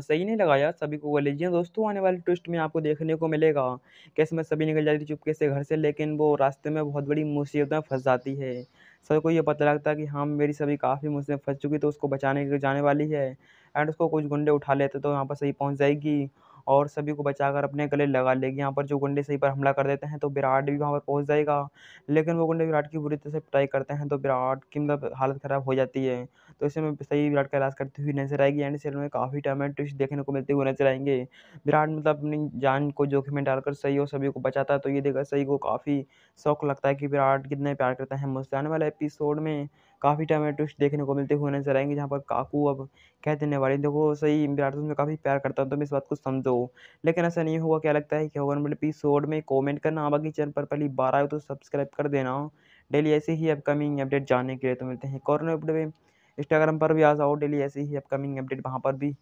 सही नहीं लगाया सभी को बोले जी दोस्तों आने वाले ट्विस्ट में आपको देखने को मिलेगा कैसे मैं सभी निकल जाती चुपके से घर से लेकिन वो रास्ते में बहुत बड़ी मुसीबत में फंस जाती है सभी को ये पता लगता है कि हाँ मेरी सभी काफ़ी मुसीबत फंस चुकी तो उसको बचाने के जाने वाली है एंड उसको कुछ गुंडे उठा लेते तो यहाँ पर सही पहुँच जाएगी और सभी को बचाकर अपने गले लगा लेगी यहाँ पर जो गुंडे सही पर हमला कर देते हैं तो विराट भी वहाँ पर पहुँच जाएगा लेकिन वो गुंडे विराट की बुरी तरह से पिटाई करते हैं तो विराट की मतलब हालत ख़राब हो जाती है तो इस में सही विराट का इलाज करती हुई नजर आएगी एंड सेल में काफ़ी टर्मेंट देखने को मिलते हुए नजर आएंगे विराट मतलब अपनी जान को जोखिम में डालकर सही और सभी को बचाता है तो ये देखकर सही को काफ़ी शौक लगता है कि विराट कितने प्यार करता है मुझसे आने वाले एपिसोड में काफ़ी ट्विस्ट देखने को मिलते हुए नजर आएंगे जहाँ पर काकू अब कह देने वाली देखो सही विराट तुम्हें काफ़ी प्यार करता हूँ तुम मैं इस बात को समझो लेकिन ऐसा नहीं होगा क्या लगता है कि होगा एपिसोड में कमेंट करना बाकी चैनल पर पहली बार आए तो सब्सक्राइब कर देना डेली ऐसे ही अपकमिंग अपडेट जानने के लिए तो मिलते हैं कॉर्नर अपडेट इंस्टाग्राम पर भी आ जाओ डेली ऐसे ही अपकमिंग अपडेट वहाँ पर भी